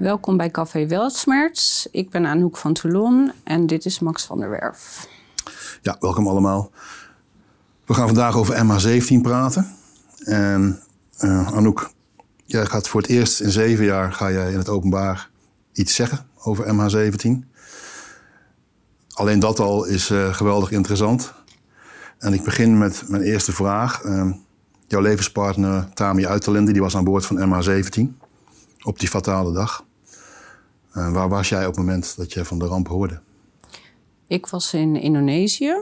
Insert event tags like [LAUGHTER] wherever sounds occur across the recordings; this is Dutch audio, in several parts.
Welkom bij Café Weltsmerts. Ik ben Anouk van Toulon en dit is Max van der Werf. Ja, welkom allemaal. We gaan vandaag over MH17 praten. En uh, Anouk, jij gaat voor het eerst in zeven jaar ga jij in het openbaar iets zeggen over MH17. Alleen dat al is eh, geweldig interessant. En ik begin met mijn eerste vraag. Ehm, jouw levenspartner Tammy Uittalende, die was aan boord van MH17 op die fatale dag. Eh, waar was jij op het moment dat je van de ramp hoorde? Ik was in Indonesië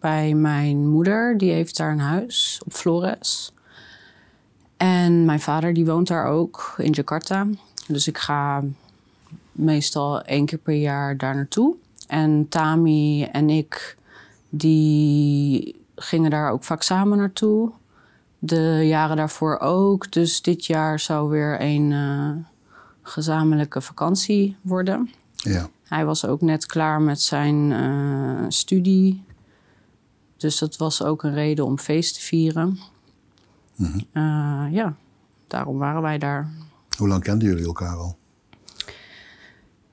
bij mijn moeder. Die heeft daar een huis op Flores. En mijn vader die woont daar ook in Jakarta. Dus ik ga meestal één keer per jaar daar naartoe. En Tami en ik die gingen daar ook vaak samen naartoe. De jaren daarvoor ook. Dus dit jaar zou weer een gezamenlijke vakantie worden. Ja. Hij was ook net klaar met zijn eh, studie. Dus dat was ook een reden om feest te vieren. Mhm. Eh, ja, daarom waren wij daar. Hoe lang kenden jullie elkaar al?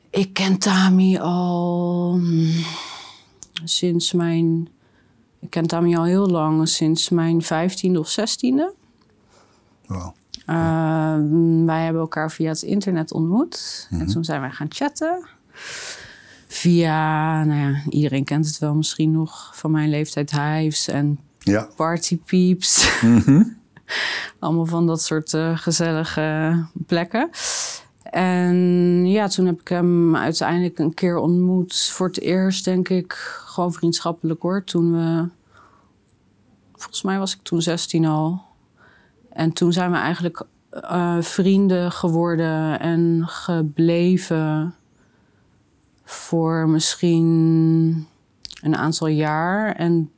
Ik ken Tami al mm, sinds mijn. Ik ken Tami al heel lang, sinds mijn 15e of zestiende. Wow. Ehm, wij hebben elkaar via het internet ontmoet. En mhm. toen zijn wij gaan chatten. Via, nou ja, iedereen kent het wel misschien nog van mijn leeftijd, Hives en ja. partypeeps. Mhm. [LAUGHS] Allemaal van dat soort eh, gezellige plekken. En ja, toen heb ik hem uiteindelijk een keer ontmoet. Voor het eerst, denk ik, gewoon vriendschappelijk hoor. Toen we. Volgens mij was ik toen 16 al. En toen zijn we eigenlijk eh, vrienden geworden en gebleven voor misschien een aantal jaar. En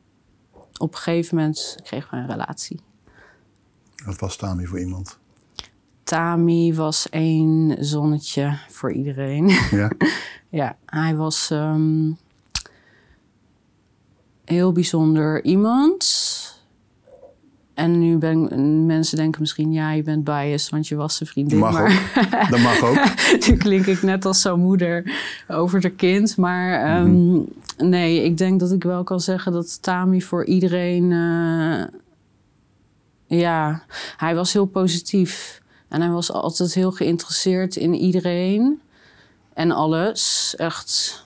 op een gegeven moment kreeg we een relatie. Wat was Tami voor iemand? Tami was één zonnetje voor iedereen. Ja, [LAUGHS] ja hij was um, heel bijzonder iemand en nu ben, mensen denken misschien, ja, je bent biased, want je was zijn vriendin. Mag maar... ook. Dat mag ook. [LAUGHS] nu klink ik net als zo'n moeder over de kind. Maar ehm, mhm. nee, ik denk dat ik wel kan zeggen dat Tami voor iedereen... Eh, ja, hij was heel positief. En hij was altijd heel geïnteresseerd in iedereen. En alles, echt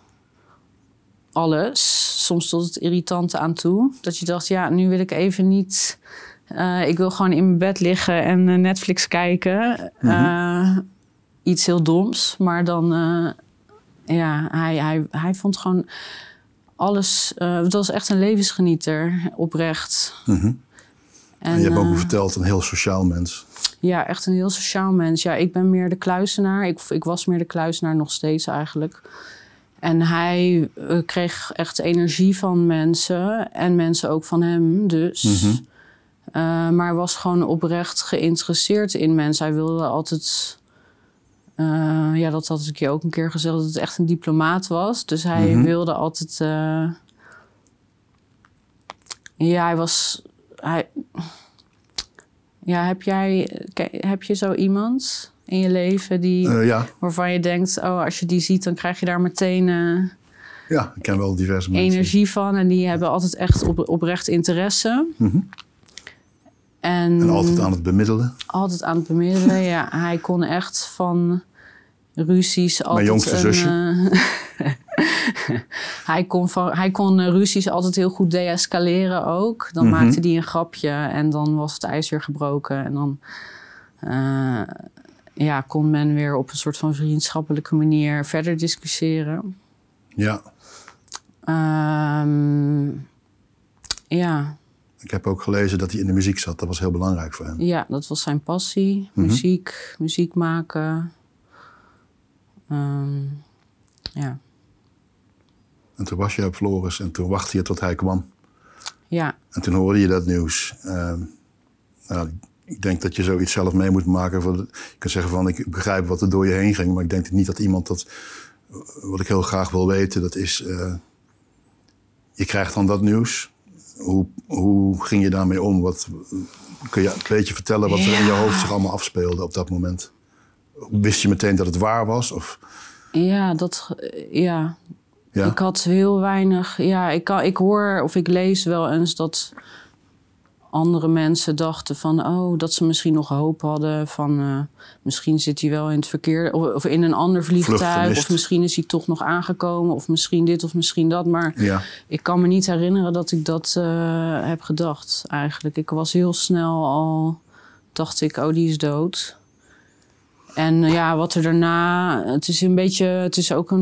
alles. Soms tot het irritante aan toe. Dat je dacht, ja, nu wil ik even niet eh, ik wil gewoon in mijn bed liggen en eh, Netflix kijken. Mhm. Eh, iets heel doms, maar dan... ja, hij, hij, hij vond gewoon alles... het was echt een levensgenieter, oprecht. Mhm. En, je hebt ook verteld, een heel sociaal mens. Ja, echt een heel sociaal mens. Ja, ik ben meer de kluisenaar. Ik, ik was meer de kluisenaar nog steeds eigenlijk. En hij kreeg echt energie van mensen en mensen ook van hem dus. Mhm. Uh, maar was gewoon oprecht geïnteresseerd in mensen. Hij wilde altijd. Eh, ja, dat had ik je ook een keer gezegd, dat het echt een diplomaat was. Dus hij mhm. wilde altijd. Eh, ja, hij was. Hij, ja, heb jij. Heb je zo iemand in je leven die. Ja. Waarvan je denkt, oh, als je die ziet, dan krijg je daar meteen. ja, ik ken wel diverse mensen. Energie van en die hebben altijd echt op, oprecht interesse. Mm en, altijd aan het bemiddelen? Altijd aan het bemiddelen, ja. Hij kon echt van ruzies altijd... Mijn jongste een, zusje. Eh, [LAUGHS] hij kon, van, hij kon eh, ruzies altijd heel goed deescaleren ook. Dan mhm. maakte hij een grapje en dan was het ijs weer gebroken. En dan eh, ja, kon men weer op een soort van vriendschappelijke manier verder discussiëren. Ja. Ehm, ja. Ik heb ook gelezen dat hij in de muziek zat. Dat was heel belangrijk voor hem. Ja, dat was zijn passie. Mhm. Muziek, muziek maken. Ehm, ja. En toen was je op Floris en toen wachtte je tot hij kwam. Ja. En toen hoorde je dat nieuws. Ehm, nou, ik denk dat je zoiets zelf mee moet maken. je kunt zeggen van, ik begrijp wat er door je heen ging. Maar ik denk niet dat iemand dat... Wat ik heel graag wil weten, dat is... Eh, je krijgt dan dat nieuws. Hoe, hoe ging je daarmee om? Wat, kun je een beetje vertellen wat er in je hoofd zich allemaal afspeelde op dat moment? Wist je meteen dat het waar was? Of? Ja, dat, ja. ja. ik had heel weinig. Ja, ik, kan, ik hoor of ik lees wel eens dat andere mensen dachten van, oh, dat ze misschien nog hoop hadden van, eh, misschien zit hij wel in het verkeer of, in een ander vliegtuig, of misschien is hij toch nog aangekomen, of misschien dit of misschien dat. Maar ik kan me niet herinneren dat ik dat eh, heb gedacht eigenlijk. Ik was heel snel al, dacht ik, oh, die is dood. En eh, ja, wat er daarna, het is een beetje, het is ook een,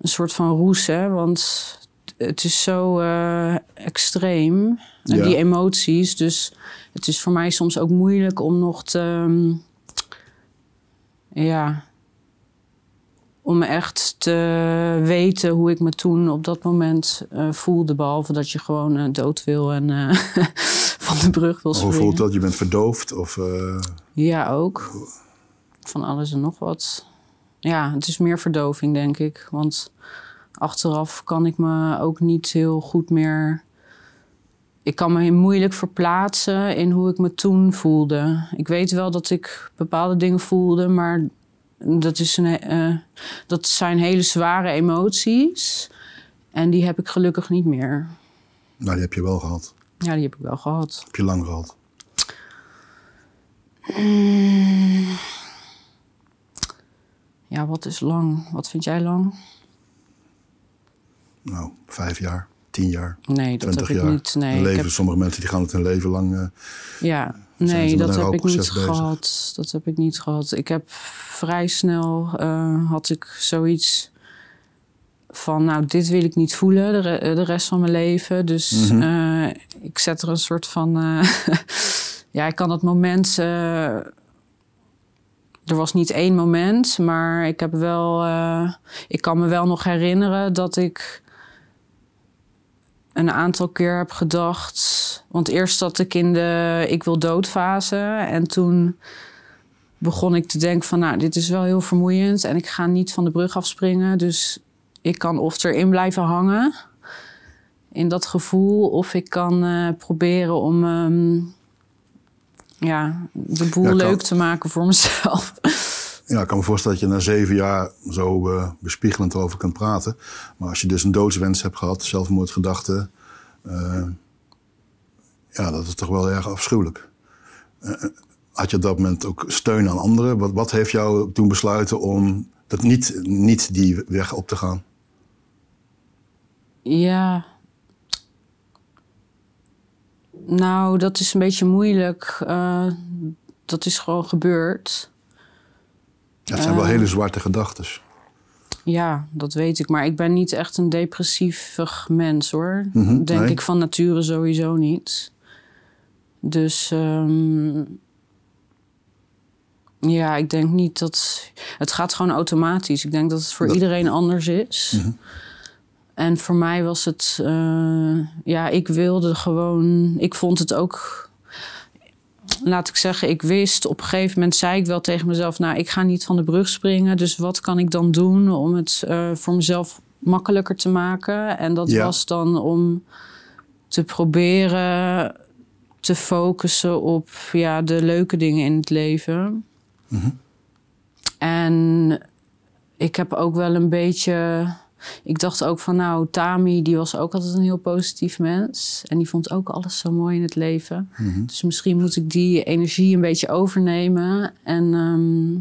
een soort van roes, hè, want het is zo eh, extreem, die emoties. Dus het is voor mij soms ook moeilijk om nog te. Ehm, ja. Om echt te weten hoe ik me toen op dat moment eh, voelde. Behalve dat je gewoon eh, dood wil en [LAUGHS] van de brug wil springen. Hoe voelt dat? Je bent verdoofd? Of, Ja, ook. Van alles en nog wat. Ja, het is meer verdoving, denk ik. Want achteraf kan ik me ook niet heel goed meer. Ik kan me moeilijk verplaatsen in hoe ik me toen voelde. Ik weet wel dat ik bepaalde dingen voelde, maar dat, is een, eh, dat zijn hele zware emoties. En die heb ik gelukkig niet meer. Nou, die heb je wel gehad. Ja, die heb ik wel gehad. Heb je lang gehad? Mm. Ja, wat is lang? Wat vind jij lang? nou, vijf jaar, tien jaar, nee, dat heb jaar. Ik niet, nee, leven, ik heb... Sommige mensen die gaan het hun leven lang... Uh, ja, nee, dat heb ik niet gehad. Dat heb ik niet gehad. Ik heb vrij snel, eh, had ik zoiets van, nou, dit wil ik niet voelen de, rest van mijn leven. Dus mhm. eh, ik zet er een soort van... [LAUGHS] ja, ik kan dat moment er was niet één moment, maar ik heb wel. ik kan me wel nog herinneren dat ik een aantal keer heb gedacht. Want eerst zat ik in de ik wil doodfase. En toen begon ik te denken van nou, dit is wel heel vermoeiend. En ik ga niet van de brug afspringen. Dus ik kan of erin blijven hangen. In dat gevoel. Of ik kan eh, proberen om ehm, ja, de boel leuk te maken voor mezelf. [LAUGHS] Ja, ik kan me voorstellen dat je na zeven jaar zo eh, bespiegelend over kan praten. Maar als je dus een doodswens hebt gehad, zelfmoordgedachten. Eh, ja, dat is toch wel erg afschuwelijk. Eh, had je op dat moment ook steun aan anderen? Wat, wat heeft jou toen besluiten om dat niet, niet die weg op te gaan? Ja. Nou, dat is een beetje moeilijk. dat is gewoon gebeurd. Dat zijn wel ah. hele zwarte gedachten. Ja, dat weet ik. Maar ik ben niet echt een depressievig mens hoor. Mhm, denk ik van nature sowieso niet. Dus ehm, ja, ik denk niet dat. Het gaat gewoon automatisch. Ik denk dat het voor iedereen anders is. Mhm. En voor mij was het. Eh, ja, ik wilde gewoon. Ik vond het ook laat ik zeggen, ik wist op een gegeven moment, zei ik wel tegen mezelf, nou, ik ga niet van de brug springen. Dus wat kan ik dan doen om het eh, voor mezelf makkelijker te maken? En dat was dan om te proberen te focussen op ja, de leuke dingen in het leven. Mhm. En ik heb ook wel een beetje ik dacht ook van nou, Tami, die was ook altijd een heel positief mens. En die vond ook alles zo mooi in het leven. Mhm. Dus misschien moet ik die energie een beetje overnemen. En ehm,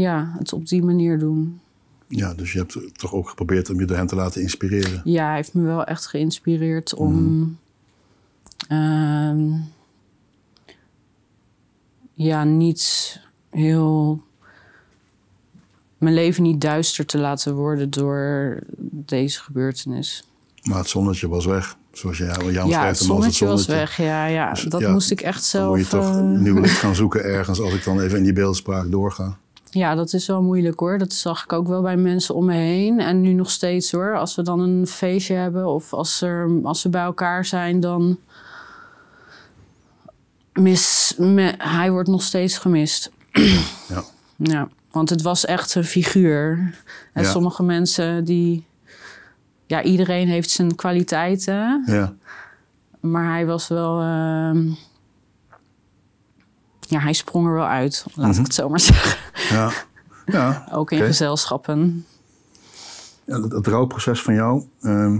ja, het op die manier doen. Ja, dus je hebt toch ook geprobeerd om je door hem te laten inspireren? Ja, hij heeft me wel echt geïnspireerd om... Mhm. Ehm, ja, niet heel mijn leven niet duister te laten worden door deze gebeurtenis. Maar het zonnetje was weg. Zoals jij, jou ja, het zonnetje, was weg. Ja, ja. Dus, dat moest ik echt zelf... Dan moet je toch uh... licht [LAUGHS] gaan zoeken ergens als ik dan even in die beeldspraak doorga. Ja, dat is wel moeilijk hoor. Dat zag ik ook wel bij mensen om me heen. En nu nog steeds hoor. Als we dan een feestje hebben of als, er, als ze bij elkaar zijn, dan... Mis, hij wordt nog steeds gemist. [CLEARS THROAT] Ja. ja. Want het was echt een figuur. En sommige mensen die... Ja, iedereen heeft zijn kwaliteiten. Ja. Maar hij was wel... Ehm, ja, hij sprong er wel uit. Laat ik mhm. het zo maar [LAUGHS] zeggen. Ja. ja [LAUGHS] Ook in gezelschappen. Het, rouwproces van jou... Ehm,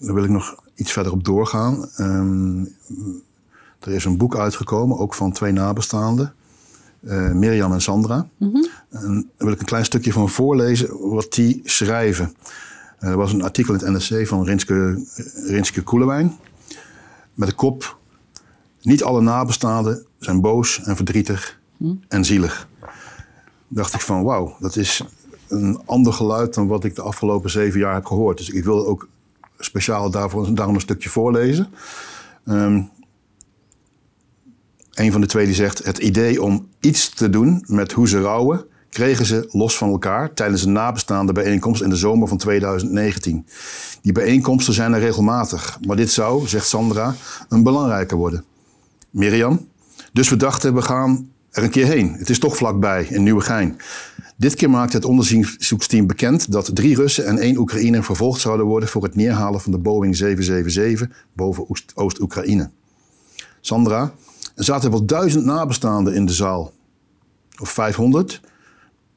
daar wil ik nog iets verder op doorgaan. Ehm, er is een boek uitgekomen, ook van twee nabestaanden uh, Mirjam en Sandra. Mhm. en daar wil ik een klein stukje van voorlezen wat die schrijven. er was een artikel in het NRC van Rinske, Rinske Koelewijn met de kop... Niet alle nabestaanden zijn boos en verdrietig mhm. en zielig. Dacht ik van wauw, dat is een ander geluid dan wat ik de afgelopen zeven jaar heb gehoord. Dus ik wil ook speciaal daarvoor, daarom een stukje voorlezen. Ehm, een van de twee die zegt: het idee om iets te doen met hoe ze rouwen kregen ze los van elkaar tijdens een nabestaande bijeenkomst in de zomer van 2019. Die bijeenkomsten zijn er regelmatig, maar dit zou, zegt Sandra, een belangrijker worden. Mirjam, dus we dachten we gaan er een keer heen. Het is toch vlakbij, in Nieuwegein. Dit keer maakte het onderzoeksteam bekend dat drie Russen en één Oekraïner vervolgd zouden worden voor het neerhalen van de Boeing 777 boven Oost-Oekraïne. Sandra, er zaten wel duizend nabestaanden in de zaal. Of 500.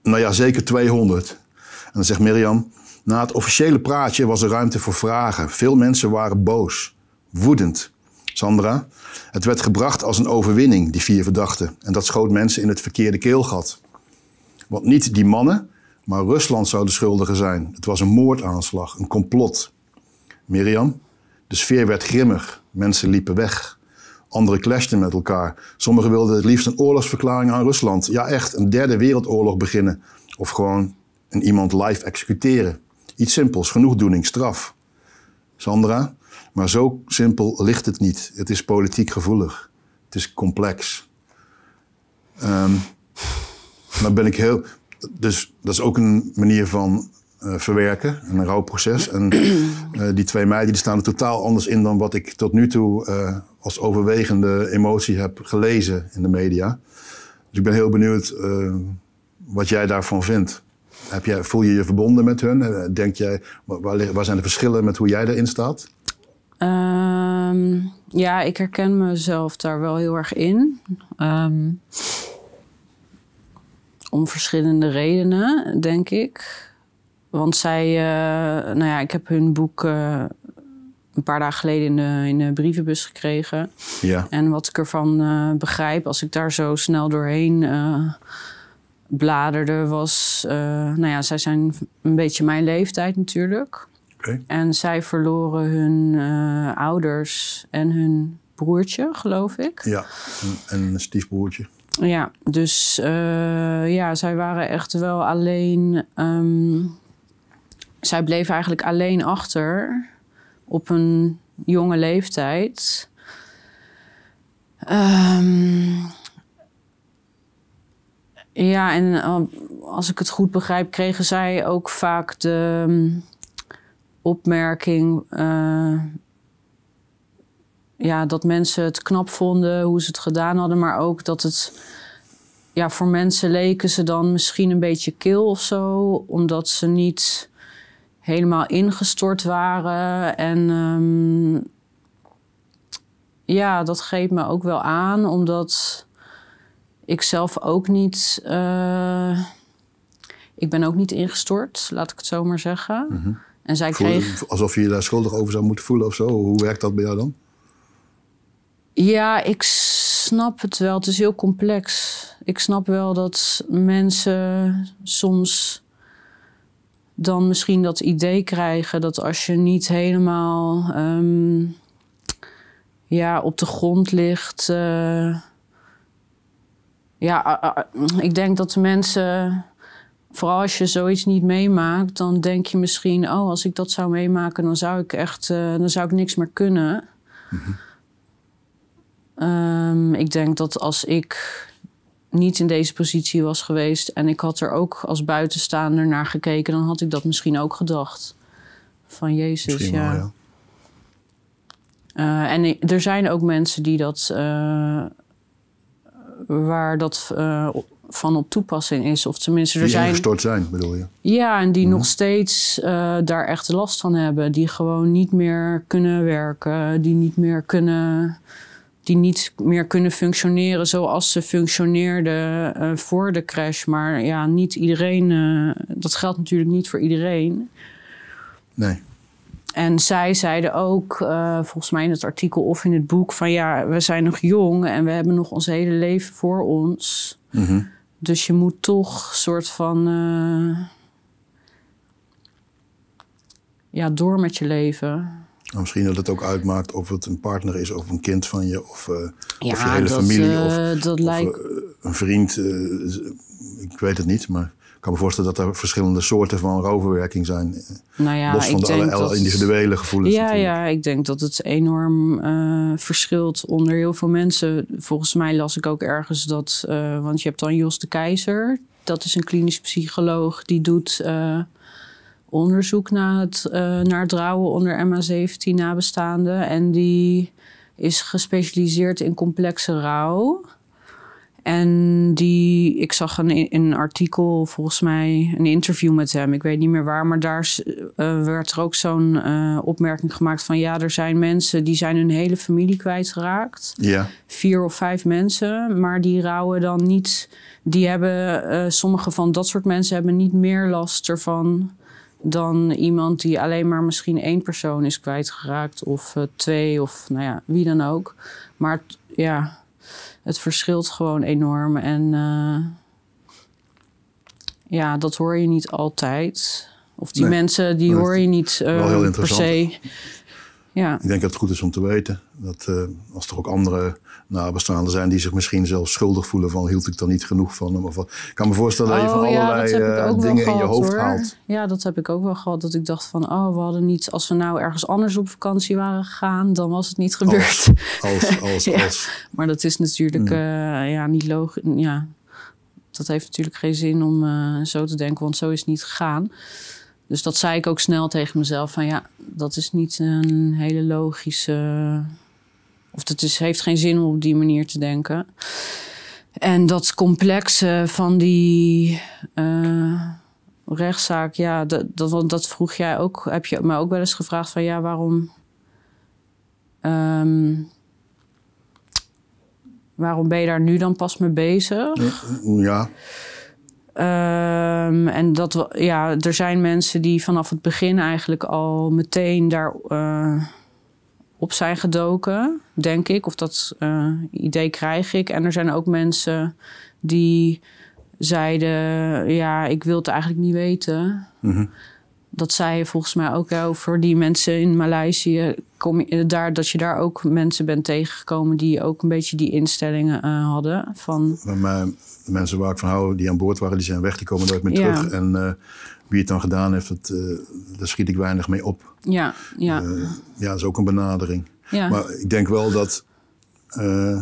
Nou ja, zeker 200. En dan zegt Mirjam, na het officiële praatje was er ruimte voor vragen. Veel mensen waren boos, woedend. Sandra, het werd gebracht als een overwinning, die vier verdachten. En dat schoot mensen in het verkeerde keelgat. Want niet die mannen, maar Rusland zou de schuldige zijn. Het was een moordaanslag, een complot. Mirjam, de sfeer werd grimmig, mensen liepen weg. Andere clashten met elkaar. Sommigen wilden het liefst een oorlogsverklaring aan Rusland. Ja, echt, een derde wereldoorlog beginnen. Of gewoon een iemand live executeren. Iets simpels, genoegdoening, straf. Sandra, maar zo simpel ligt het niet. Het is politiek gevoelig. Het is complex. Um, ben ik heel. Dus dat is ook een manier van eh, verwerken, een rouwproces. En eh, die twee meiden die staan er totaal anders in dan wat ik tot nu toe eh, als overwegende emotie heb gelezen in de media. Dus ik ben heel benieuwd eh, wat jij daarvan vindt. Heb jij, voel je je verbonden met hun? Eh, denk jij, waar, waar zijn de verschillen met hoe jij erin staat? Ehm, ja, ik herken mezelf daar wel heel erg in. Ehm, om verschillende redenen, denk ik. Want zij, eh, nou ja, ik heb hun boek een paar dagen geleden in de, brievenbus gekregen. Ja. En wat ik ervan eh, begrijp, als ik daar zo snel doorheen eh, bladerde, was. Eh, nou ja, zij zijn een beetje mijn leeftijd natuurlijk. En zij verloren hun ouders en hun broertje, geloof ik. Ja, en een stiefbroertje. Ja, dus ja, zij waren echt wel alleen. Ehm, zij bleef eigenlijk alleen achter op een jonge leeftijd. Ehm, ja, en eh, als ik het goed begrijp, kregen zij ook vaak de mm, opmerking. Eh, ja, dat mensen het knap vonden hoe ze het gedaan hadden, maar ook dat het. Ja, voor mensen leken ze dan misschien een beetje kil of zo, omdat ze niet helemaal ingestort waren. En ehm, ja, dat geeft me ook wel aan, omdat ik zelf ook niet. Eh, ik ben ook niet ingestort, laat ik het zo maar zeggen. Mhm. En zij kreeg. Alsof je je daar schuldig over zou moeten voelen of zo. Hoe werkt dat bij jou dan? Ja, ik snap het wel. Het is heel complex. Ik snap wel dat mensen soms dan misschien dat idee krijgen dat als je niet helemaal ehm, ja, op de grond ligt. Eh, ja, ik denk dat de mensen, vooral als je zoiets niet meemaakt, dan denk je misschien, oh, als ik dat zou meemaken, dan zou ik echt, eh, dan zou ik niks meer kunnen. Mhm. Ehm, ik denk dat als ik niet in deze positie was geweest en ik had er ook als buitenstaander naar gekeken, dan had ik dat misschien ook gedacht. Van Jezus, ja. Eh, en er zijn ook mensen die dat, eh, waar dat eh, van op toepassing is. Of tenminste, er die zijn. gestort zijn, bedoel je? Ja, en die mhm. nog steeds daar echt last van hebben. Die gewoon niet meer kunnen werken, die niet meer kunnen die niet meer kunnen functioneren zoals ze functioneerden eh, voor de crash. Maar ja, niet iedereen, eh, dat geldt natuurlijk niet voor iedereen. Nee. En zij zeiden ook, eh, volgens mij in het artikel of in het boek, van ja, we zijn nog jong en we hebben nog ons hele leven voor ons. Mhm. Dus je moet toch soort van ja, door met je leven. Nou, misschien dat het ook uitmaakt of het een partner is of een kind van je of, eh, of je hele familie. Eh, of, dat lijkt... Eh, een vriend. ik weet het niet, maar ik kan me voorstellen dat er verschillende soorten van rouwverwerking zijn. Nou ja, los van ik denk alle individuele gevoelens. Ja, ja, ik denk dat het enorm verschilt onder heel veel mensen. Volgens mij las ik ook ergens dat, want je hebt dan Jos de Keizer. Dat is een klinisch psycholoog die doet onderzoek naar het, uh, naar rouwen onder MA17 nabestaanden. En die is gespecialiseerd in complexe rouw. En die, ik zag een, een artikel, volgens mij een interview met hem, ik weet niet meer waar, maar daar eh, werd er ook zo'n eh, opmerking gemaakt van ja, er zijn mensen die zijn hun hele familie kwijtgeraakt. Ja. Vier of vijf mensen, maar die rouwen dan niet, die hebben, sommige van dat soort mensen hebben niet meer last ervan dan iemand die alleen maar misschien één persoon is kwijtgeraakt, of eh, twee, of nou ja, wie dan ook. Maar ja, het verschilt gewoon enorm. En eh, ja, dat hoor je niet altijd. Of die mensen, die hoor je niet eh, per se. Ja. Ik denk dat het goed is om te weten dat als er ook andere bestaande zijn die zich misschien zelfs schuldig voelen van hield ik dan niet genoeg van hem. Of eh, Ik kan me voorstellen dat je van oh allerlei eh, dingen gehad, in je hoofd hoor. haalt. Ja, dat heb ik ook wel gehad. Dat ik dacht van oh, we hadden niet, als we nou ergens anders op vakantie waren gegaan, dan was het niet gebeurd. Als, als, [LAUGHS] als. Maar dat is natuurlijk mm. eh, ja, niet logisch. Ja. Dat heeft natuurlijk geen zin om zo te denken, want zo is het niet gegaan. Dus dat zei ik ook snel tegen mezelf: van ja, dat is niet een hele logische of het is, heeft geen zin om op die manier te denken. En dat complexe van die eh, rechtszaak, ja, dat, dat, vroeg jij ook. Heb je mij ook wel eens gevraagd van ja, waarom. Ehm, waarom ben je daar nu dan pas mee bezig? Ja. Ehm, en dat, ja, er zijn mensen die vanaf het begin eigenlijk al meteen daar. Eh, op zijn gedoken, denk ik. Of dat eh, idee krijg ik. En er zijn ook mensen die zeiden: Ja, ik wil het eigenlijk niet weten. Mhm. Dat zei je volgens mij ook over die mensen in Maleisië. Kom je, eh, daar, dat je daar ook mensen bent tegengekomen die ook een beetje die instellingen eh, hadden. Van... mensen waar ik van hou, die aan boord waren, die zijn weg, die komen nooit meer terug. En wie het dan gedaan heeft, dat, eh, daar schiet ik weinig mee op. Ja, ja. Eh, ja, dat is ook een benadering. Ja. Maar ik denk wel dat eh,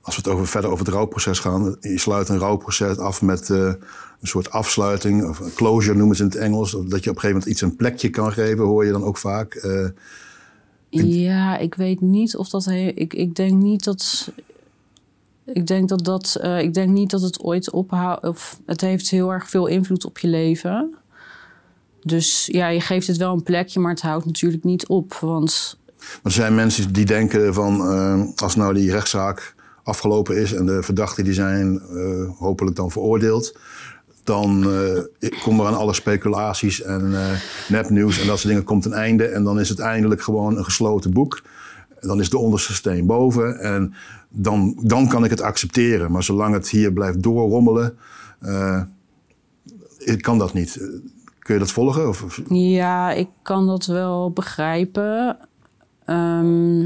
als we het over, verder over het rouwproces gaan, je sluit een rouwproces af met een soort afsluiting, of closure noemen ze in het Engels. Dat je op een gegeven moment iets een plekje kan geven, hoor je dan ook vaak. Ja, ik weet niet of dat. hij. ik, ik denk niet dat ik denk dat dat. Eh, ik denk niet dat het ooit ophoudt. Of het heeft heel erg veel invloed op je leven. Dus ja, je geeft het wel een plekje, maar het houdt natuurlijk niet op. Want. Er zijn mensen die denken van eh, als nou die rechtszaak afgelopen is en de verdachten die zijn eh, hopelijk dan veroordeeld. Dan komen er aan alle speculaties en nepnieuws en dat soort dingen komt een einde. En dan is het eindelijk gewoon een gesloten boek dan is de onderste steen boven en dan, dan kan ik het accepteren. Maar zolang het hier blijft doorrommelen, uh, ik kan dat niet. Kun je dat volgen? Of? Ja, ik kan dat wel begrijpen. Ehm,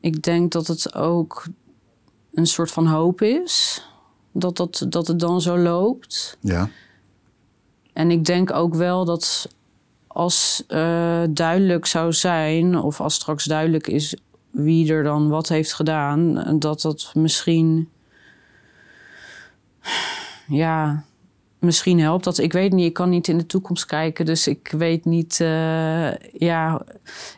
ik denk dat het ook een soort van hoop is. Dat, dat, dat het dan zo loopt. Ja. En ik denk ook wel dat als eh, duidelijk zou zijn, of als straks duidelijk is wie er dan wat heeft gedaan, dat dat misschien. Ja, misschien helpt dat. Ik weet niet, ik kan niet in de toekomst kijken. Dus ik weet niet, eh, ja,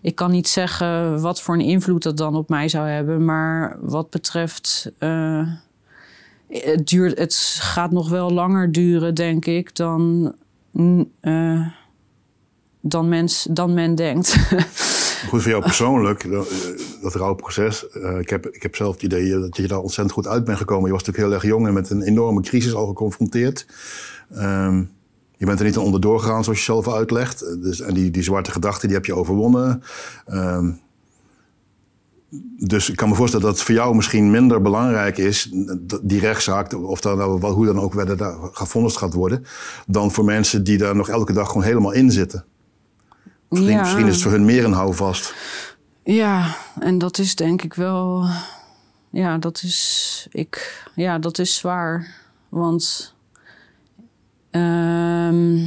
ik kan niet zeggen wat voor een invloed dat dan op mij zou hebben. Maar wat betreft. Eh, het, duurt, het gaat nog wel langer duren, denk ik, dan. Uh, dan, mens, dan men denkt. [LAUGHS] goed voor jou persoonlijk, dat, eh, rouwproces. Eh, ik, heb, ik heb zelf het idee dat je daar ontzettend goed uit bent gekomen. Je was natuurlijk heel erg jong en met een enorme crisis al geconfronteerd. Ehm, je bent er niet onder onderdoor zoals je zelf uitlegt. Eh, dus, en die, die zwarte gedachten, die heb je overwonnen. Ehm, dus ik kan me voorstellen dat het voor jou misschien minder belangrijk is, die rechtszaak, of daar nou hoe dan ook verder gevonden gaat worden, dan voor mensen die daar nog elke dag gewoon helemaal in zitten. Misschien, is het voor hun meer een houvast. Ja, en dat is denk ik wel. Ja, dat is, ik, ja, dat is zwaar. Want ehm,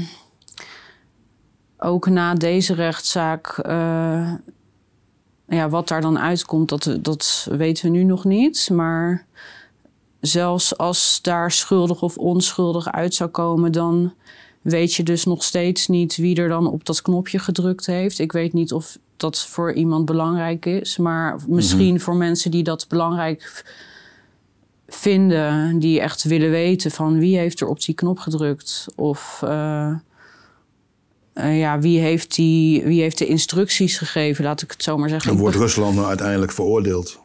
ook na deze rechtszaak, eh, ja, wat daar dan uitkomt, dat, dat weten we nu nog niet. Maar zelfs als daar schuldig of onschuldig uit zou komen, dan weet je dus nog steeds niet wie er dan op dat knopje gedrukt heeft. Ik weet niet of dat voor iemand belangrijk is, maar misschien mhm. voor mensen die dat belangrijk vinden, die echt willen weten van wie heeft er op die knop gedrukt of eh, eh, ja, wie, heeft die, wie heeft de instructies gegeven, laat ik het zo maar zeggen. Dan wordt Rusland nou uiteindelijk veroordeeld.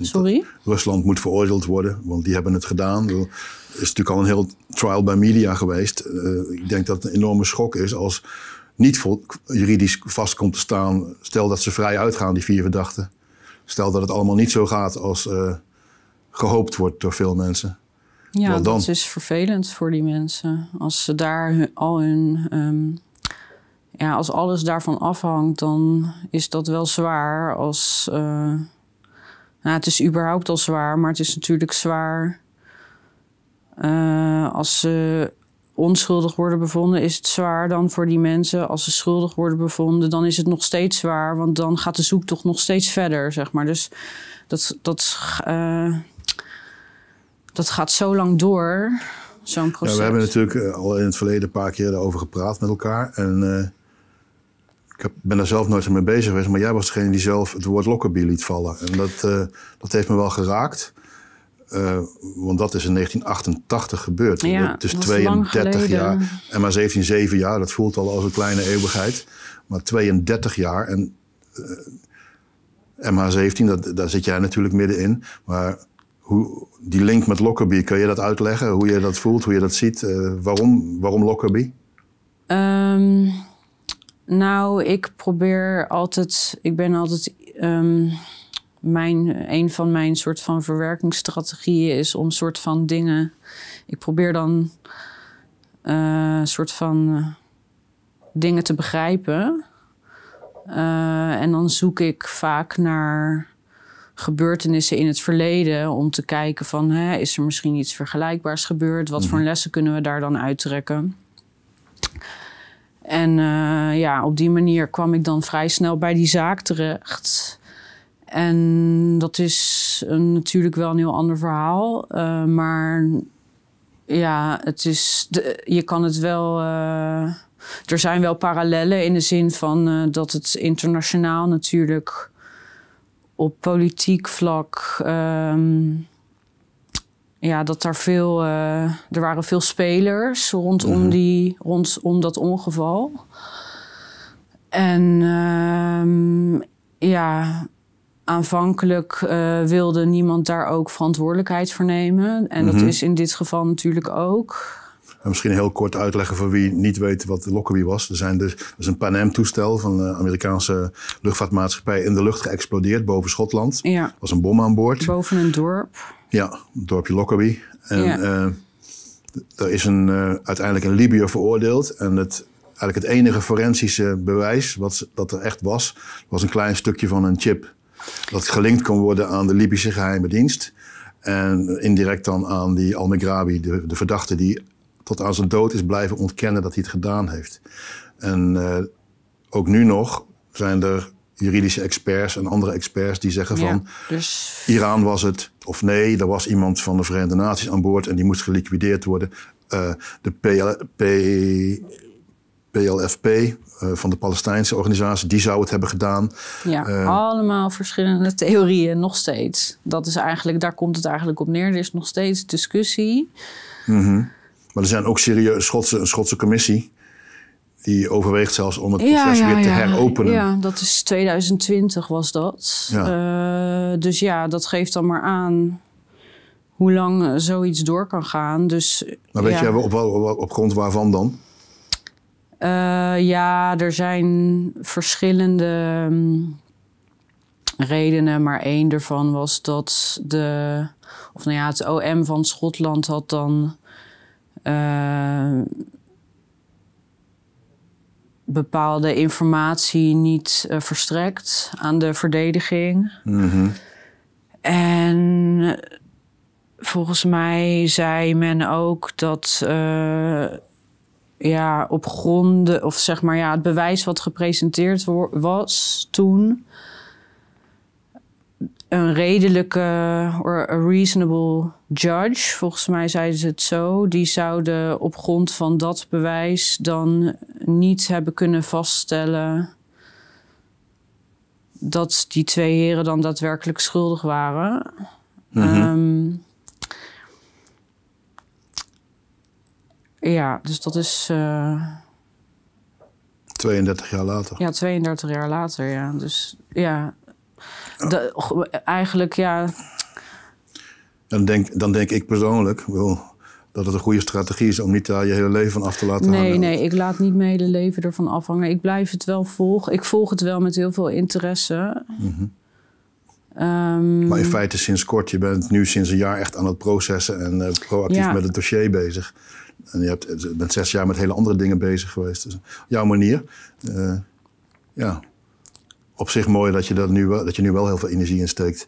Sorry? Rusland moet veroordeeld worden, want die hebben het gedaan is natuurlijk al een heel trial by media geweest. Eh, ik denk dat het een enorme schok is als niet juridisch vast komt te staan. Stel dat ze vrij uitgaan, die vier verdachten. Stel dat het allemaal niet zo gaat als eh, gehoopt wordt door veel mensen. Ja, dat is vervelend voor die mensen. Als ze daar al hun. Ehm, ja, als alles daarvan afhangt, dan is dat wel zwaar. Als, eh, nou, het is überhaupt al zwaar, maar het is natuurlijk zwaar eh, als ze onschuldig worden bevonden, is het zwaar dan voor die mensen. Als ze schuldig worden bevonden, dan is het nog steeds zwaar, want dan gaat de zoektocht nog steeds verder, zeg maar. Dus dat, dat, eh, dat gaat zo lang door, zo'n proces. Ja, we hebben natuurlijk eh, al in het verleden een paar keer over gepraat met elkaar. En ik ben daar zelf nooit mee bezig geweest, maar jij was degene die zelf het woord lockerbie liet vallen. En dat, dat heeft me wel geraakt. Uh, want dat is in 1988 gebeurd. Ja, 32 jaar. En maar 17, 7 jaar, dat voelt al als een kleine eeuwigheid. Maar 32 jaar en eh, MH17, dat, daar zit jij natuurlijk middenin. Maar hoe, die link met Lockerbie, kun je dat uitleggen? Hoe je dat voelt, hoe je dat ziet? Eh, waarom, waarom Lockerbie? Ehm, nou, ik probeer altijd... Ik ben altijd... Ehm, mijn, een van mijn soort van verwerkingsstrategieën is om soort van dingen. Ik probeer dan uh, soort van eh, dingen te begrijpen. Eh, en dan zoek ik vaak naar gebeurtenissen in het verleden om te kijken van hè, is er misschien iets vergelijkbaars gebeurd? Wat voor mhm. lessen kunnen we daar dan uittrekken? En ja, op die manier kwam ik dan vrij snel bij die zaak terecht. En dat is een, natuurlijk wel een heel ander verhaal. Eh, maar ja, het is, je kan het wel. Eh, er zijn wel parallellen in de zin van eh, dat het internationaal natuurlijk op politiek vlak. Ehm, ja, dat daar veel. er waren veel spelers rondom, mhm. die, rondom dat ongeval. En ehm, ja, aanvankelijk eh, wilde niemand daar ook verantwoordelijkheid voor nemen. En dat mhm. is in dit geval natuurlijk ook. misschien heel kort uitleggen voor wie niet weet wat Lockerbie was. Er zijn dus, is een Pan Am toestel van de Amerikaanse luchtvaartmaatschappij in de lucht geëxplodeerd boven Schotland. Er was een bom aan boord. Boven een dorp. Ja, het dorpje Lockerbie. En eh, er is een, eh, uiteindelijk een Libiër veroordeeld. En het, eigenlijk het enige forensische bewijs wat, dat er echt was, was een klein stukje van een chip dat gelinkt kon worden aan de Libische geheime dienst. En indirect dan aan die Al-Megrabi, de, de, verdachte die tot aan zijn dood is blijven ontkennen dat hij het gedaan heeft. En eh, ook nu nog zijn er juridische experts en andere experts die zeggen van dus... Iran was het of nee, er was iemand van de Verenigde Naties aan boord en die moest geliquideerd worden. Eh, de PLP. PLFP eh, van de Palestijnse organisatie, die zou het hebben gedaan. Ja, eh, allemaal verschillende theorieën, nog steeds. Dat is eigenlijk, daar komt het eigenlijk op neer. Er is nog steeds discussie. Mm -hmm. Maar er zijn ook serieus Schotse, een Schotse commissie. Die overweegt zelfs om het proces weer te ja. heropenen. Ja, dat is 2020 was dat. Uh, dus ja, dat geeft dan maar aan hoe lang zoiets door kan gaan. Dus, maar weet je op, op, op grond waarvan dan? Eh, ja, er zijn verschillende mm, redenen, maar één daarvan was dat de, of nou ja, het OM van Schotland had dan eh, bepaalde informatie niet eh, verstrekt aan de verdediging. Mhm. En volgens mij zei men ook dat ja, op gronden, of zeg maar ja, het bewijs wat gepresenteerd was toen, een redelijke, or a reasonable judge, volgens mij zeiden ze het zo, die zouden op grond van dat bewijs dan niet hebben kunnen vaststellen dat die twee heren dan daadwerkelijk schuldig waren. Mm Ja, dus dat is. Uh... Eh, 32 jaar later. Ja, 32 jaar later, ja. Dus ja, de, eigenlijk ja. Dan denk, dan denk ik persoonlijk wel dat het een goede strategie is om niet daar je hele leven van af te laten nee, hangen. Nee, nee, ik laat niet mijn hele leven ervan afhangen. Ik blijf het wel volgen. Ik volg het wel met heel veel interesse. Mm Ehm, maar in feite sinds kort, je bent nu sinds een jaar echt aan het processen en eh, proactief met het dossier bezig. En je hebt, eh, bent zes jaar met hele andere dingen bezig geweest. Dus jouw manier. Eh, ja, op zich mooi dat je, dat, nu dat je nu wel heel veel energie in steekt.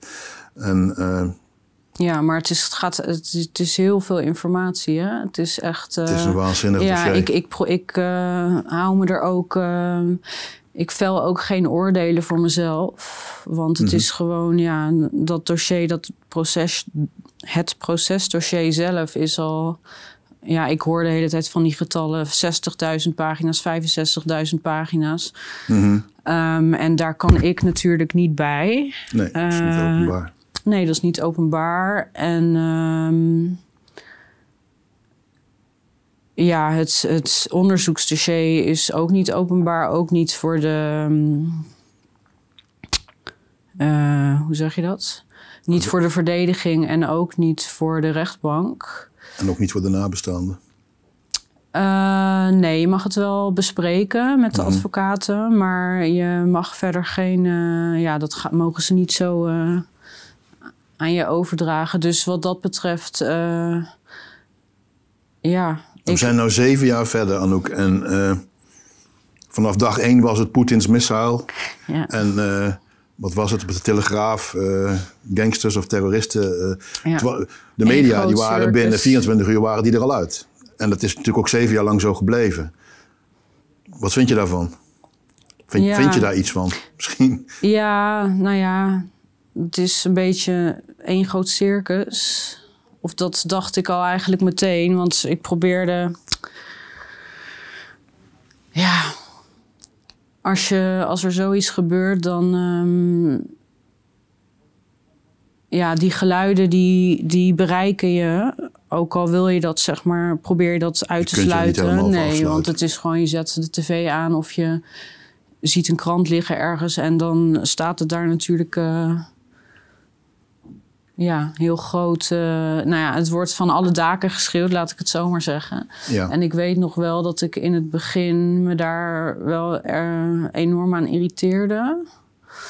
En, ja, maar het is, het, gaat, het, is heel veel informatie. Hè? Het is echt. het is een waanzinnig dossier. Ja, ik, ik, ik hou me er ook. Ehm, ik vel ook geen oordelen voor mezelf. Want het is mhm. gewoon, ja, dat dossier, dat proces, het procesdossier zelf is al. Ja, ik hoor de hele tijd van die getallen: 60.000 pagina's, 65.000 pagina's. Mhm. Ehm, en daar kan ik natuurlijk niet bij. Nee, dat is niet ehm, openbaar. Nee, dat is niet openbaar. En. Ehm, ja, het, het onderzoeksdossier is ook niet openbaar, ook niet voor de. Ehm, eh, hoe zeg je dat? Niet voor de verdediging en ook niet voor de rechtbank. En ook niet voor de nabestaanden? Eh, nee, je mag het wel bespreken met de mhm. advocaten, maar je mag verder geen. Eh, ja, dat mogen ze niet zo aan je overdragen. Dus wat dat betreft. ja, we zijn nu zeven jaar verder, Anouk. En eh, vanaf dag één was het Poetins Missile. Ja. En eh, wat was het? Op de Telegraaf, eh, gangsters of terroristen. De media die waren binnen 24 uur waren die er al uit. En dat is natuurlijk ook zeven jaar lang zo gebleven. Wat vind je daarvan? Vind, vind je daar iets van? [LAUGHS] Misschien? Ja, nou ja. Het is een beetje één groot circus. Of dat dacht ik al eigenlijk meteen, want ik probeerde. Ja. Als, je, als er zoiets gebeurt, dan. Ehm, ja, die geluiden die, die bereiken je. Ook al wil je dat, zeg maar, probeer je dat uit te sluiten. Nee, want het is gewoon, je zet de tv aan of je ziet een krant liggen ergens en dan staat het daar natuurlijk. Eh, ja, heel groot. Eh, nou ja, het wordt van alle daken geschreeuwd, laat ik het zomaar zeggen. Ja. En ik weet nog wel dat ik in het begin me daar wel enorm aan irriteerde.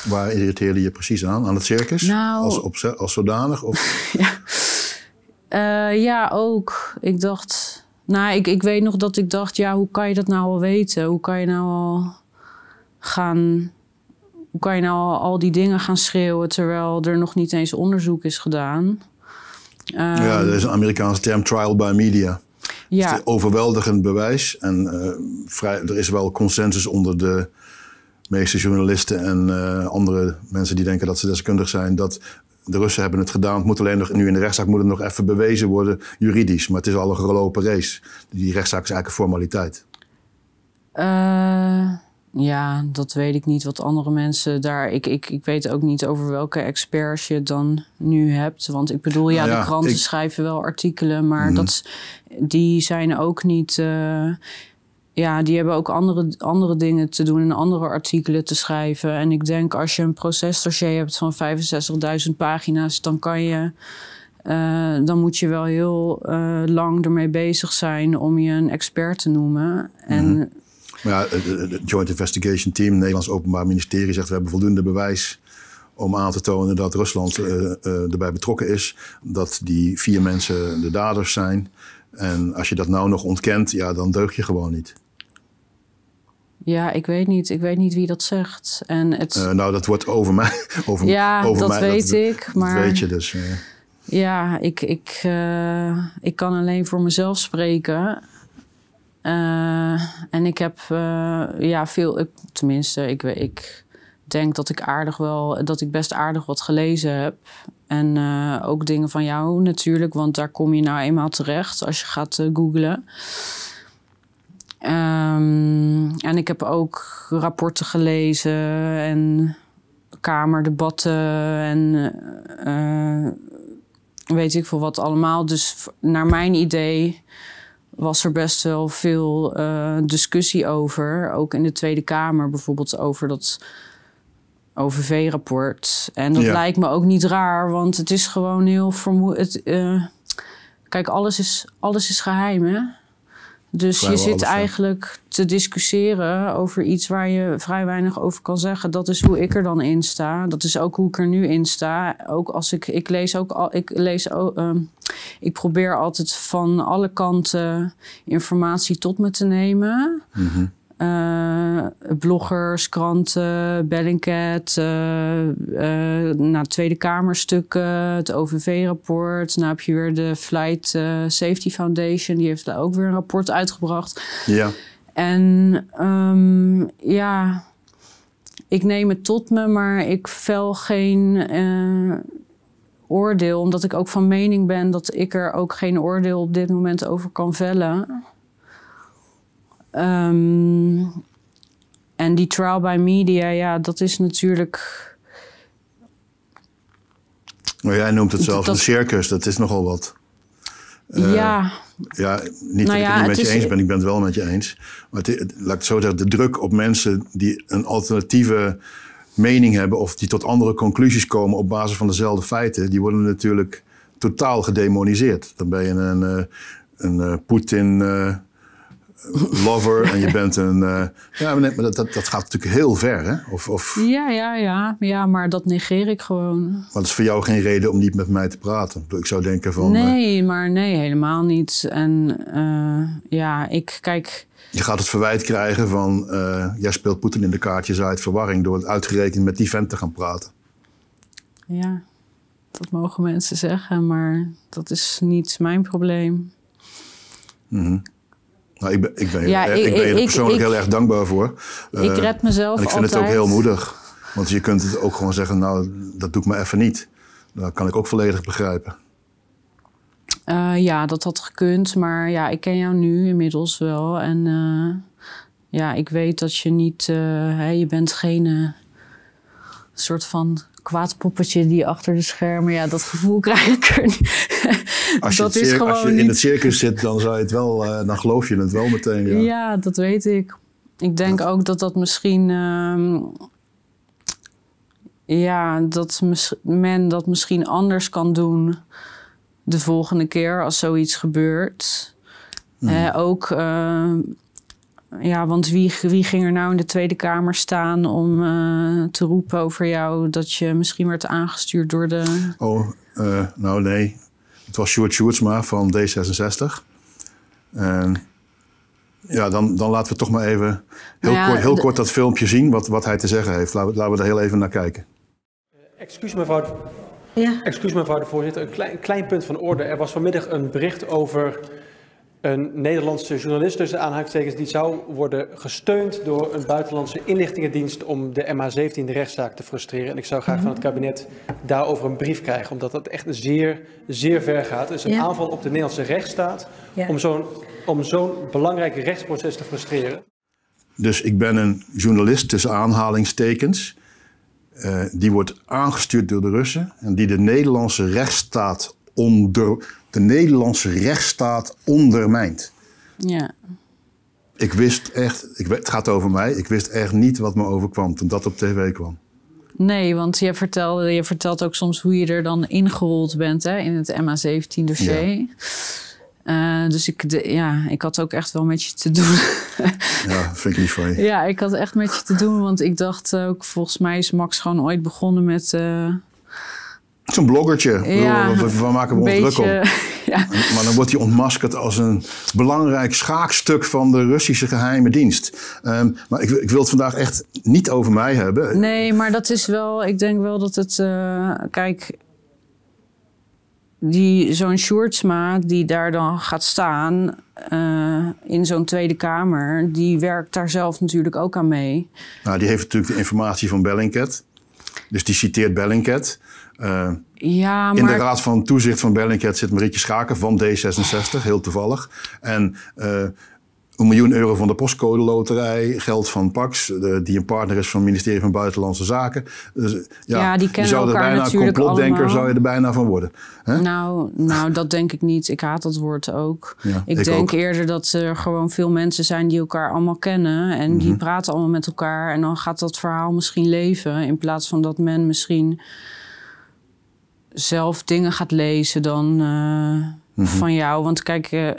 Waar irriteerde je precies aan? Aan het circus? Nou, als, op, als zodanig? Of? [LAUGHS] ja. Eh, ja, ook. Ik dacht. Nou, ik, ik weet nog dat ik dacht: ja, hoe kan je dat nou al weten? Hoe kan je nou al gaan hoe kan je nou al die dingen gaan schreeuwen terwijl er nog niet eens onderzoek is gedaan? ja, dat ehm, is een Amerikaanse term, trial by media. Dus ja. Het is overweldigend bewijs en eh, er is wel consensus onder de meeste journalisten en eh, andere mensen die denken dat ze deskundig zijn, dat de Russen hebben het gedaan. Het moet alleen nog, nu in de rechtszaak moet het nog even bewezen worden, juridisch. Maar het is al een gelopen race. Die rechtszaak is eigenlijk een formaliteit. Uh... Ja, dat weet ik niet. Wat andere mensen daar. Ik, ik, ik weet ook niet over welke experts je dan nu hebt. Want ik bedoel, ja, nou de kranten schrijven wel artikelen, maar mhm. dat, die zijn ook niet. Eh, ja, die hebben ook andere, andere dingen te doen en andere artikelen te schrijven. En ik denk als je een procesdossier hebt van 65.000 pagina's, dan kan je. Eh, dan moet je wel heel eh, lang ermee bezig zijn om je een expert te noemen. En mhm. Maar ja, het Joint Investigation Team, het Nederlands Openbaar Ministerie, zegt we hebben voldoende bewijs om aan te tonen dat Rusland eh, eh, erbij betrokken is. Dat die vier mensen de daders zijn. En als je dat nou nog ontkent, ja, dan deug je gewoon niet. Ja, ik weet niet. Ik weet niet wie dat zegt. En het... Eh, nou, dat wordt over mij. over, ja, over dat mij, weet dat, ik. Dat, maar... Dat weet je dus. Ja, ik, ik, ik kan alleen voor mezelf spreken. Eh, en ik heb eh, ja, veel, tenminste, ik, ik denk dat ik aardig wel, dat ik best aardig wat gelezen heb. En eh, ook dingen van jou natuurlijk, want daar kom je nou eenmaal terecht als je gaat uh, googlen. Ehm, en ik heb ook rapporten gelezen en kamerdebatten en weet ik veel wat allemaal. Dus naar mijn idee was er best wel veel eh, discussie over. Ook in de Tweede Kamer bijvoorbeeld over dat OVV-rapport. En dat lijkt me ook niet raar, want het is gewoon heel vermoeiend. Eh, kijk, alles is, alles is geheim, hè? Dus je zit eigenlijk te discussiëren over iets waar je vrij weinig over kan zeggen. Dat is hoe ik er dan in sta. Dat is ook hoe ik er nu in sta. Ook als ik, ik lees ook al, ik lees ook, ehm, ik probeer altijd van alle kanten informatie tot me te nemen. Mm eh, bloggers, kranten, Bellingcat, uh, uh, nou, Tweede Kamerstukken, het OVV-rapport. Nou heb je weer de Flight Safety Foundation, die heeft daar ook weer een rapport uitgebracht. Ja. En ehm, ja, ik neem het tot me, maar ik vel geen oordeel, omdat ik ook van mening ben dat ik er ook geen oordeel op dit moment over kan vellen. Ehm, en die trial by media, ja, dat is natuurlijk. Maar jij noemt het zelf een circus, dat is nogal wat. Eh, ja. Ja, niet nou dat ik het niet met je eens ben, ik ben het wel met je eens. Maar het, lijkt zo dat de druk op mensen die een alternatieve mening hebben of die tot andere conclusies komen op basis van dezelfde feiten, die worden natuurlijk totaal gedemoniseerd. Dan ben je een, eh, een, eh, Poetin. Eh, lover en je bent een... Eh, ja, maar dat, dat, dat, gaat natuurlijk heel ver, hè? Of, of... Ja, ja, ja. Ja, maar dat negeer ik gewoon. Maar dat is voor jou geen reden om niet met mij te praten? Ik zou denken van... Eh, nee, maar nee, helemaal niet. En ja, ik kijk... Je gaat het verwijt krijgen van... jij speelt Poetin in de kaartjes uit verwarring... door het uitgerekend met die vent te gaan praten. Ja, dat mogen mensen zeggen, maar dat is niet mijn probleem. Mm nou, ik ben, ik ben, ik, ik ben er persoonlijk heel erg dankbaar voor. ik eh, red mezelf en ik vind het ook heel moedig. Want je kunt het ook gewoon zeggen, nou, dat doe ik maar even niet. Dat kan ik ook volledig begrijpen. Eh, ja, dat had gekund. Maar ja, ik ken jou nu inmiddels wel. En eh, ja, ik weet dat je niet... hey je bent geen soort van kwaad poppetje die achter de schermen. Ja, dat gevoel [LAUGHS] krijg ik er niet. Als je, dat is gewoon als je in het circus zit, dan, zou je het wel, eh, dan geloof je het wel meteen. Ja, ja dat weet ik. Ik denk ook dat dat misschien. Ehm, ja, dat men dat misschien anders kan doen de volgende keer als zoiets gebeurt. Mm. ook ehm, ja, want wie, wie ging er nou in de Tweede Kamer staan om eh, te roepen over jou dat je misschien werd aangestuurd door de. Oh, eh, nou nee. Het was Sjoerd Sjoerdsma van D66. En ja, dan, dan laten we toch maar even heel, kort, dat filmpje zien wat, wat hij te zeggen heeft. Laten we, laten we er heel even naar kijken. Excuus mevrouw, ja. excuus mevrouw de voorzitter, een klein punt van orde. Er was vanmiddag een bericht over een Nederlandse journalist tussen aanhalingstekens die zou worden gesteund door een buitenlandse inlichtingendienst om de MH17 rechtszaak te frustreren. En ik zou graag van het mhm. kabinet daarover een brief krijgen, omdat dat echt zeer, zeer ver gaat. Het is een aanval op de Nederlandse rechtsstaat om zo'n om zo'n belangrijk rechtsproces te frustreren. Dus ik ben een journalist tussen aanhalingstekens. Eh, die wordt aangestuurd door de Russen en die de Nederlandse rechtsstaat onder de Nederlandse rechtsstaat ondermijnt. Ja. Ik wist echt, ik, het gaat over mij, ik wist echt niet wat me overkwam toen dat op tv kwam. Nee, want je vertelt, je vertelt ook soms hoe je er dan ingerold bent hè, in het MA17-dossier. Ja. Eh, dus ik, ja, ik had ook echt wel met je te doen. [LAUGHS] ja, vind ik lief van je. Ja, ik had echt met je te doen, want ik dacht ook, volgens mij is Max gewoon ooit begonnen met eh, Zo'n bloggertje. Ja, maken we, maken hem ons druk op. [LAUGHS] Ja. Maar dan wordt hij ontmaskerd als een belangrijk schaakstuk van de Russische geheime dienst. Ehm, maar ik, ik, wil het vandaag echt niet over mij hebben. Nee, maar dat is wel, ik denk wel dat het, eh, kijk, die, zo'n Sjoerdsma die daar dan gaat staan eh, in zo'n Tweede Kamer, die werkt daar zelf natuurlijk ook aan mee. Nou, die heeft natuurlijk de informatie van Bellingcat. Dus die citeert Bellingcat. Eh, ja, In de Raad van Toezicht van Bellingcat zit Marietje Schaken van D66, heel toevallig. En eh, een miljoen euro van de postcode loterij, geld van Pax, die een partner is van het ministerie van Buitenlandse Zaken. Dus, ja, die kennen zou elkaar er bijna complotdenker zou je er bijna van worden. Nou, nou, dat denk ik niet. Ik haat dat woord ook. ik, denk eerder dat er gewoon veel mensen zijn die elkaar allemaal kennen en die mhm. praten allemaal met elkaar en dan gaat dat verhaal misschien leven in plaats van dat men misschien zelf dingen gaat lezen dan eh, mhm. van jou. Want kijk, eh,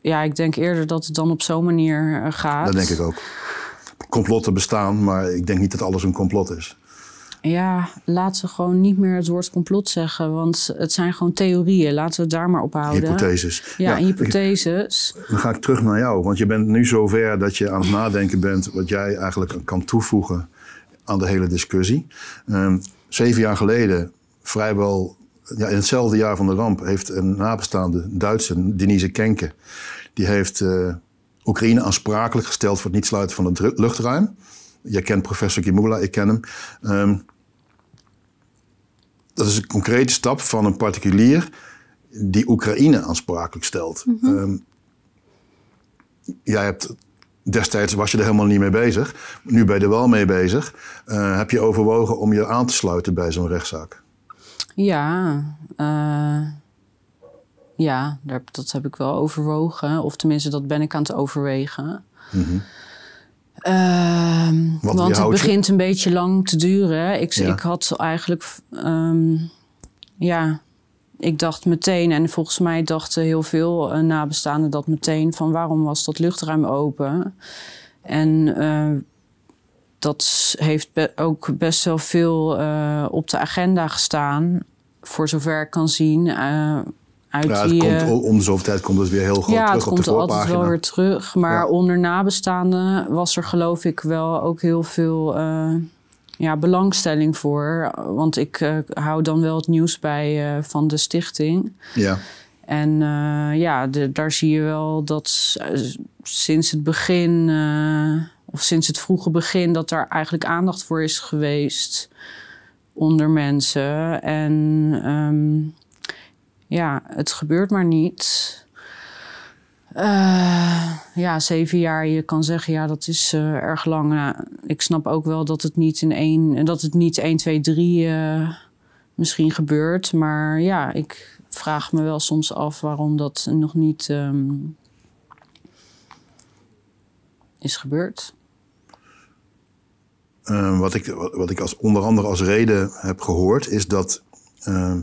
ja, ik denk eerder dat het dan op zo'n manier eh, gaat. Dat denk ik ook. Complotten bestaan, maar ik denk niet dat alles een complot is. Ja, laten we gewoon niet meer het woord complot zeggen, want het zijn gewoon theorieën. Laten we het daar maar op Hypotheses. Ja, ja hypotheses. dan ga ik terug naar jou, want je bent nu zover dat je aan het nadenken bent wat jij eigenlijk kan toevoegen aan de hele discussie. Ehm, zeven jaar geleden vrijwel ja, in hetzelfde jaar van de ramp heeft een nabestaande Duitse, Denise Kenke, die heeft eh, Oekraïne aansprakelijk gesteld voor het niet sluiten van het luchtruim. Jij kent professor Kimula, ik ken hem. Ehm, dat is een concrete stap van een particulier die Oekraïne aansprakelijk stelt. Mhm. Ehm, jij hebt destijds was je er helemaal niet mee bezig. Nu ben je er wel mee bezig. Eh, heb je overwogen om je aan te sluiten bij zo'n rechtszaak? Ja, eh, ja dat heb ik wel overwogen. Of tenminste, dat ben ik aan het overwegen. Mhm. Ehm, want het begint een beetje lang te duren. Ik, ik had eigenlijk, ehm, ja, ik dacht meteen, en volgens mij dachten heel veel eh, nabestaanden dat meteen, van waarom was dat luchtruim open? En eh, dat heeft ook best wel veel eh, op de agenda gestaan. Voor zover ik kan zien. Eh, uit ja, die, komt, eh, om zoveel tijd komt het weer heel groot ja, het komt altijd wel weer terug. Maar ja. onder nabestaanden was er geloof ik wel ook heel veel ja, belangstelling voor. Want ik hou dan wel het nieuws bij van de stichting. Ja. En ja, daar zie je wel dat sinds het begin of sinds het vroege begin, dat er eigenlijk aandacht voor is geweest onder mensen. En ehm, ja, het gebeurt maar niet. Eh, ja, zeven jaar, je kan zeggen, ja, dat is eh, erg lang. Nou, ik snap ook wel dat het niet in één, dat het niet 1, 2, 3 misschien gebeurt. Maar ja, ik vraag me wel soms af waarom dat nog niet ehm, is gebeurd. Ehm, wat, ik, wat ik als, onder andere als reden heb gehoord, is dat ehm,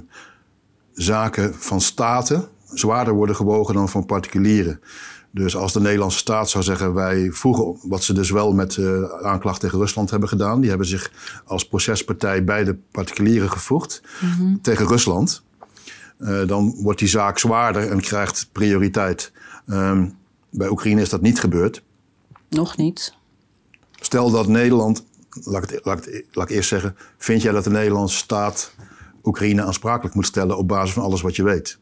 zaken van staten zwaarder worden gewogen dan van particulieren. Dus als de Nederlandse staat zou zeggen, wij voegen, wat ze dus wel met eh, aanklacht tegen Rusland hebben gedaan, die hebben zich als procespartij bij de particulieren gevoegd mhm. tegen Rusland, eh, dan wordt die zaak zwaarder en krijgt prioriteit. Ehm, bij Oekraïne is dat niet gebeurd. Nog niet. Stel dat Nederland laat ik, laat, e- laat eerst zeggen, vind jij dat de Nederlandse staat Oekraïne aansprakelijk moet stellen op basis van alles wat je weet?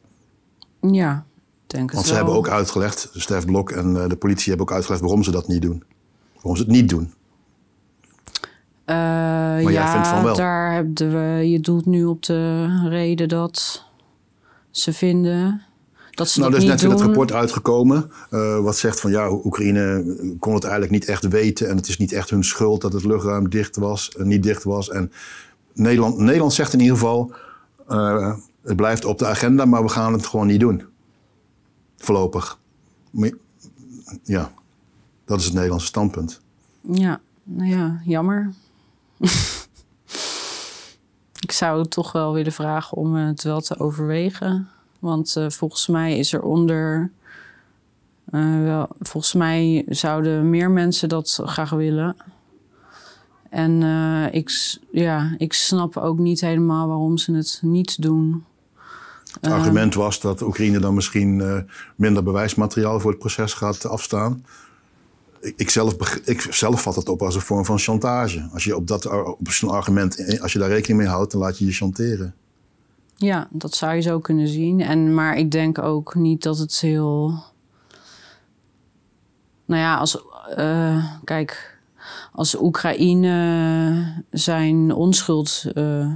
Ja, denk wel. Want ze hebben ook uitgelegd, Stef Blok en eh, de politie hebben ook uitgelegd waarom ze dat niet doen. Waarom ze het niet doen. Eh, maar ja, vindt van wel. Daar hebben we, je doelt nu op de reden dat ze vinden dat nou, dus er is net weer het rapport uitgekomen. Eh, wat zegt van ja, Oekraïne eh, kon het eigenlijk niet echt weten. En het is niet echt hun schuld dat het luchtruim dicht was, uh, niet dicht was. En Nederland, Nederland zegt in ieder geval: het blijft op de agenda, maar we gaan het gewoon niet doen. Voorlopig. ja, dat is het Nederlandse standpunt. Ja, nou ja, jammer. [LAUGHS] Ik zou toch wel willen vragen om het wel te overwegen. Want eh, volgens mij is er onder. Eh, volgens mij zouden meer mensen dat graag willen. En eh, ik, ja, ik snap ook niet helemaal waarom ze het niet doen. Het argument was dat Oekraïne dan misschien minder bewijsmateriaal voor het proces gaat afstaan. Ik, ik, zelf, ik zelf vat het op als een vorm van chantage. Als je op, dat, op zo'n argument, als je daar rekening mee houdt, dan laat je je chanteren. Ja, dat zou je zo kunnen zien. En, maar ik denk ook niet dat het heel. Nou ja, als. Eh, kijk, als Oekraïne zijn onschuld eh,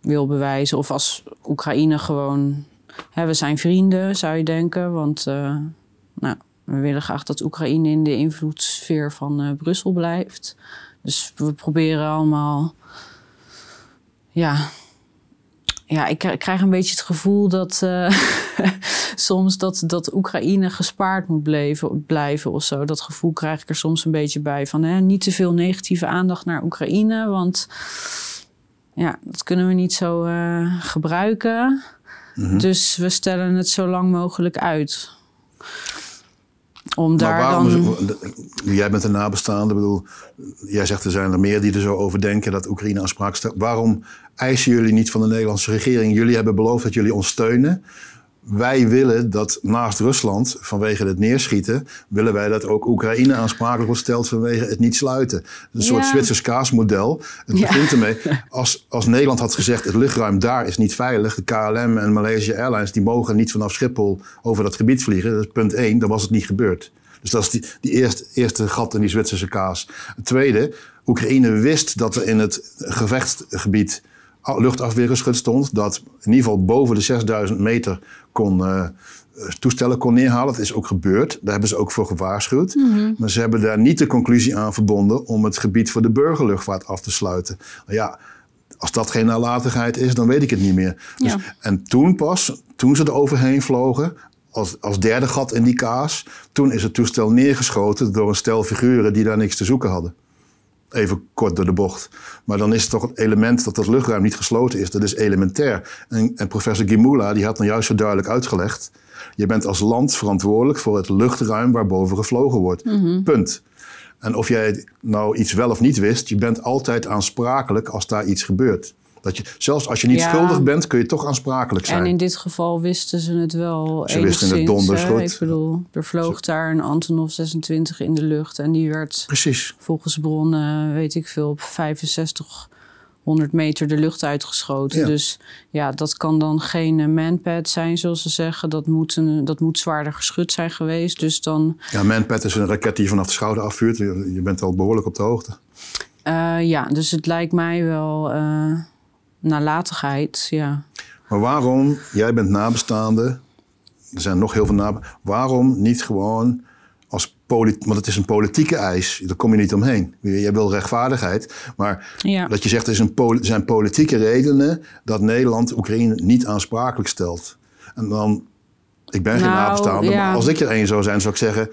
wil bewijzen. Of als Oekraïne gewoon. Hè, we zijn vrienden, zou je denken. Want eh, nou, we willen graag dat Oekraïne in de invloedssfeer van Brussel blijft. Dus we proberen allemaal. Ja, ja, ik krijg een beetje het gevoel dat eh, [LAUGHS] soms dat, dat Oekraïne gespaard moet blijven, blijven of zo. Dat gevoel krijg ik er soms een beetje bij van hè, niet te veel negatieve aandacht naar Oekraïne, want ja, dat kunnen we niet zo eh, gebruiken. Mhm. Dus we stellen het zo lang mogelijk uit. Om daar maar waarom, Jij bent een nabestaande, bedoel, jij zegt er zijn er meer die er zo over denken dat Oekraïne aanspraak staat. Waarom eisen jullie niet van de Nederlandse regering? Jullie hebben beloofd dat jullie ons steunen wij willen dat naast Rusland, vanwege het neerschieten, willen wij dat ook Oekraïne aansprakelijk wordt gesteld vanwege het niet sluiten. Een soort ja. Zwitsers kaasmodel. Het begint ermee. [LAUGHS] Als, als Nederland had gezegd, het luchtruim daar is niet veilig. De KLM en Malaysia Airlines, die mogen niet vanaf Schiphol over dat gebied vliegen. Dat is punt één, dan was het niet gebeurd. Dus dat is die, eerste, eerste gat in die Zwitserse kaas. Het tweede, Oekraïne wist dat er in het gevechtsgebied luchtafweergeschut stond. Dat in ieder geval boven de 6000 meter kon, eh, toestellen kon neerhalen. Dat is ook gebeurd. Daar hebben ze ook voor gewaarschuwd. Mhm. Maar ze hebben daar niet de conclusie aan verbonden om het gebied voor de burgerluchtvaart af te sluiten. Nou ja, als dat geen nalatigheid is, dan weet ik het niet meer. Dus, En toen pas, toen ze er overheen vlogen, als, als derde gat in die kaas, toen is het toestel neergeschoten door een stel figuren die daar niks te zoeken hadden even kort door de bocht. Maar dan is het toch het element dat dat luchtruim niet gesloten is. Dat is elementair. En, professor Gimula die had dan juist zo duidelijk uitgelegd. Je bent als land verantwoordelijk voor het luchtruim waarboven gevlogen wordt. Mhm. Punt. En of jij nou iets wel of niet wist, je bent altijd aansprakelijk als daar iets gebeurt. Dat je, zelfs als je niet schuldig bent, kun je toch aansprakelijk zijn. En in dit geval wisten ze het wel. Ze wisten het donders Ik bedoel, er vloog daar een Antonov 26 in de lucht. En die werd Precies. volgens bronnen, weet ik veel, op 65, meter de lucht uitgeschoten. Dus ja, dat kan dan geen eh, manpad zijn, zoals ze zeggen. Dat moet, een, dat moet zwaarder geschud zijn geweest. Dus dan... Ja, manpad is een raket die je vanaf de schouder afvuurt. Je, bent al behoorlijk op de hoogte. Eh, ja, dus het lijkt mij wel... Eh, nalatigheid, ja. Maar waarom, jij bent nabestaande, er zijn nog heel veel nabestaanden, waarom niet gewoon als politiek, want het is een politieke eis, daar kom je niet omheen. Jij wil rechtvaardigheid, maar dat je zegt er, zijn politieke redenen dat Nederland Oekraïne niet aansprakelijk stelt. En dan, ik ben geen nou, nabestaande, maar als ik er één zou zijn, zou ik zeggen,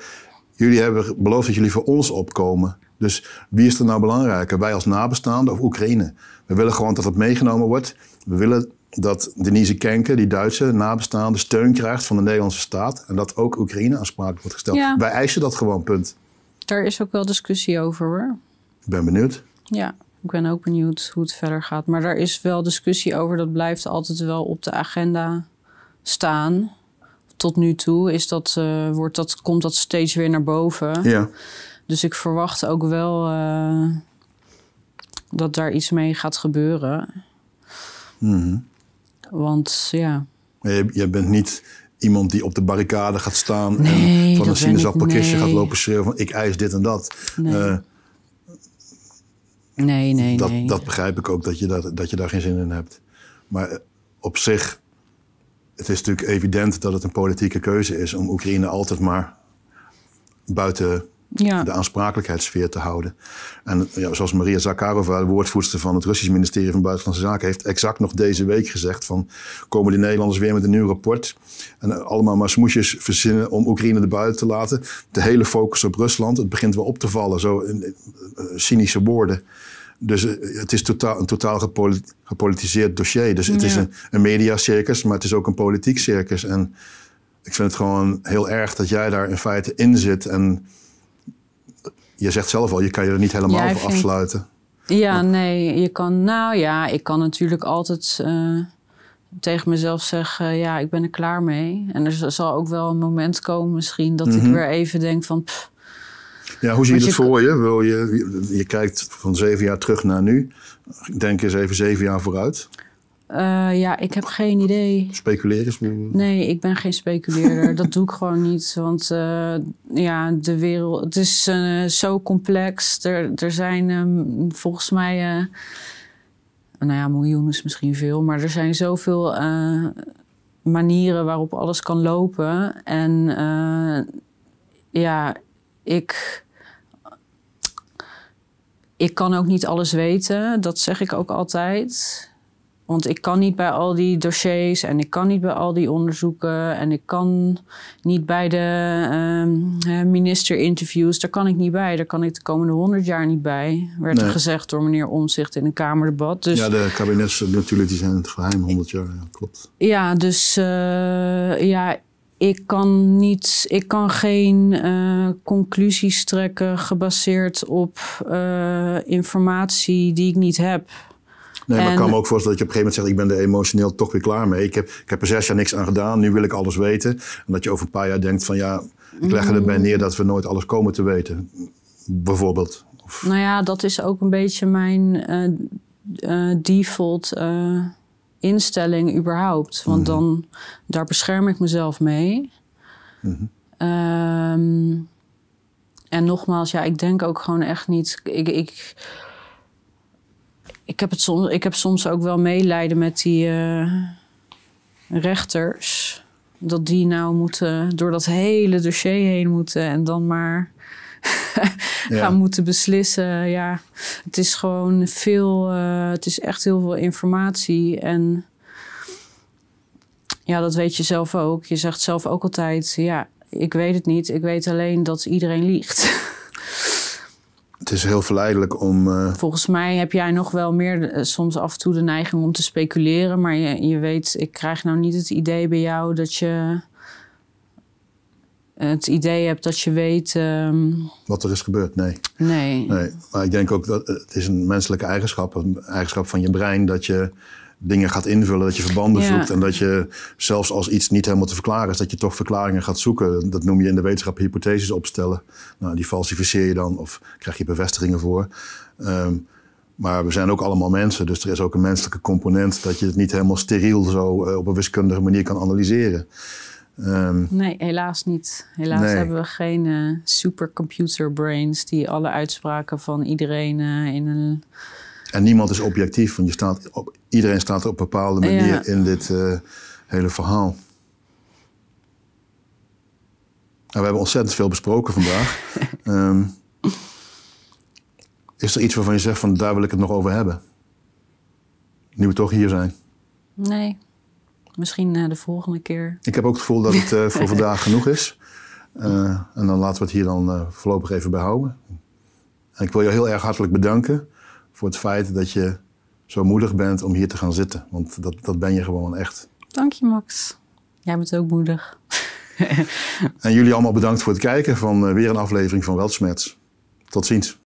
jullie hebben beloofd dat jullie voor ons opkomen. Dus wie is er nou belangrijker? Wij als nabestaanden of Oekraïne? We willen gewoon dat het meegenomen wordt. We willen dat Denise Kenke, die Duitse nabestaande, steun krijgt van de Nederlandse staat. En dat ook Oekraïne aansprakelijk wordt gesteld. Wij eisen dat gewoon, punt. Daar is ook wel discussie over hoor. Ik ben benieuwd. Ja, ik ben ook benieuwd hoe het verder gaat. Maar daar is wel discussie over. Dat blijft altijd wel op de agenda staan. Tot nu toe is dat, eh, wordt dat, komt dat steeds weer naar boven. Ja. Dus ik verwacht ook wel eh, dat daar iets mee gaat gebeuren. Mhm. Want ja. Je, bent niet iemand die op de barricade gaat staan en van een sinaasappelkistje gaat lopen schreeuwen van ik eis dit en dat. Nee. Eh, nee, nee, dat, Dat begrijp ik ook, dat je, dat, dat je daar geen zin in hebt. Maar eh, op zich, het is natuurlijk evident dat het een politieke keuze is om Oekraïne altijd maar buiten ja. de aansprakelijkheidssfeer te houden. En ja, zoals Maria Zakharova, woordvoerster van het Russisch ministerie van Buitenlandse Zaken, heeft exact nog deze week gezegd van komen die Nederlanders weer met een nieuw rapport en eh, allemaal maar smoesjes verzinnen om Oekraïne erbuiten te laten. De hele focus op Rusland, het begint wel op te vallen, zo in, eh, cynische woorden. Dus eh, het is totaal, een totaal gepolitiseerd dossier. Dus het is een, een mediacircus, maar het is ook een politiek circus. En ik vind het gewoon heel erg dat jij daar in feite in zit. En je zegt zelf al, je kan je er niet helemaal over afsluiten. Ja, nee, je kan, nou ja, ik kan natuurlijk altijd eh, tegen mezelf zeggen, eh, ja, ik ben er klaar mee. En er zal ook wel een moment komen misschien dat ik mhm. weer even denk van... ja, hoe zie je het voor je? Wil je? Je kijkt van zeven jaar terug naar nu. Denk eens even zeven jaar vooruit. Eh, ja, ik heb geen idee. Speculeren is Nee, ik ben geen speculeerder. [LAUGHS] dat doe ik gewoon niet. Want eh, ja, de wereld. Het is eh, zo complex. Er, er zijn ehm, volgens mij. nou ja, miljoenen is misschien veel. Maar er zijn zoveel manieren waarop alles kan lopen. En ja, ik ik kan ook niet alles weten. Dat zeg ik ook altijd. Want ik kan niet bij al die dossiers en ik kan niet bij al die onderzoeken en ik kan niet bij de ehm, ministerinterviews. Daar kan ik niet bij. Daar kan ik de komende honderd jaar niet bij. Werd er gezegd door meneer Omzicht in een Kamerdebat. Dus, ja, de kabinets natuurlijk die zijn het geheim honderd jaar. Ja, klopt. Ja, dus eh, ja, ik kan, niet, ik kan geen uh, conclusies trekken gebaseerd op eh, informatie die ik niet heb. Nee, maar ik kan me ook voorstellen dat je op een gegeven moment zegt... ik ben er emotioneel toch weer klaar mee. Ik heb, ik heb er zes jaar niks aan gedaan, nu wil ik alles weten. En dat je over een paar jaar denkt van ja... ik leg erbij mm. neer dat we nooit alles komen te weten. Bijvoorbeeld. Nou ja, dat is ook een beetje mijn eh, eh, default... Eh, instelling überhaupt. Want mhm. dan, daar bescherm ik mezelf mee. Mhm. Ehm, en nogmaals, ja, ik denk ook gewoon echt niet. Ik, ik, ik, heb het soms, ik heb soms ook wel meelijden met die eh, rechters. Dat die nou moeten door dat hele dossier heen moeten en dan maar [LAUGHS] gaan moeten beslissen. Ja, het is gewoon veel, eh, het is echt heel veel informatie. En ja, dat weet je zelf ook. Je zegt zelf ook altijd, ja, ik weet het niet. Ik weet alleen dat iedereen liegt. [LAUGHS] het is heel verleidelijk om. Eh, Volgens mij heb jij nog wel meer eh, soms af en toe de neiging om te speculeren. Maar je, je weet, ik krijg nou niet het idee bij jou dat je. Eh, het idee hebt dat je weet. Ehm, wat er is gebeurd, nee. nee. nee. Maar ik denk ook dat het is een menselijke eigenschap, een eigenschap van je brein, dat je dingen gaat invullen, dat je verbanden zoekt en dat je zelfs als iets niet helemaal te verklaren is, dat je toch verklaringen gaat zoeken. Dat noem je in de wetenschap hypotheses opstellen. Nou, die falsificeer je dan of krijg je bevestigingen voor. Ehm, maar we zijn ook allemaal mensen, dus er is ook een menselijke component dat je het niet helemaal steriel zo eh, op een wiskundige manier kan analyseren. Ehm, nee, helaas niet. Helaas hebben we geen eh, supercomputer brains die alle uitspraken van iedereen eh, in een en niemand is objectief, want je staat iedereen staat op een bepaalde manier in dit eh, hele verhaal. Nou, we hebben ontzettend veel besproken vandaag. [LAUGHS] Ehm, is er iets waarvan je zegt van daar wil ik het nog over hebben? Nu we toch hier zijn. Nee, misschien eh, de volgende keer. Ik heb ook het gevoel dat het eh, voor [LAUGHS] vandaag genoeg is. en dan laten we het hier dan voorlopig even bij houden. En ik wil je heel erg hartelijk bedanken voor het feit dat je zo moedig bent om hier te gaan zitten. Want dat, dat ben je gewoon echt. Dank je, Max. Jij bent ook moedig. [LAUGHS] en jullie allemaal bedankt voor het kijken van eh, weer een aflevering van Weltsmets. Tot ziens.